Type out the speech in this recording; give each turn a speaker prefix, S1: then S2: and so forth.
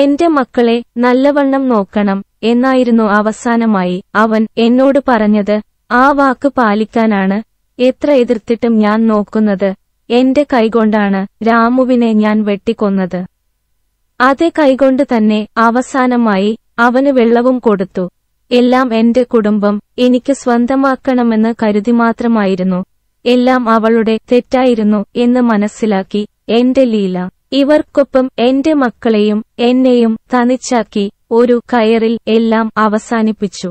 S1: എന്റെ മക്കളെ നല്ലവണ്ണം നോക്കണം എന്നായിരുന്നു അവസാനമായി അവൻ എന്നോട് പറഞ്ഞത് ആ വാക്ക് പാലിക്കാനാണ് എത്ര എതിർത്തിട്ടും ഞാൻ നോക്കുന്നത് എന്റെ കൈകൊണ്ടാണ് രാമുവിനെ ഞാൻ വെട്ടിക്കൊന്നത് അതേ കൈകൊണ്ട് തന്നെ അവസാനമായി അവന് വെള്ളവും കൊടുത്തു എല്ലാം എന്റെ കുടുംബം എനിക്ക് സ്വന്തമാക്കണമെന്ന് കരുതി മാത്രമായിരുന്നു എല്ലാം അവളുടെ തെറ്റായിരുന്നു എന്ന് മനസ്സിലാക്കി എന്റെ ലീല ഇവർക്കൊപ്പം എന്റെ മക്കളെയും എന്നെയും തനിച്ചാക്കി ഒരു കയറിൽ എല്ലാം അവസാനിപ്പിച്ചു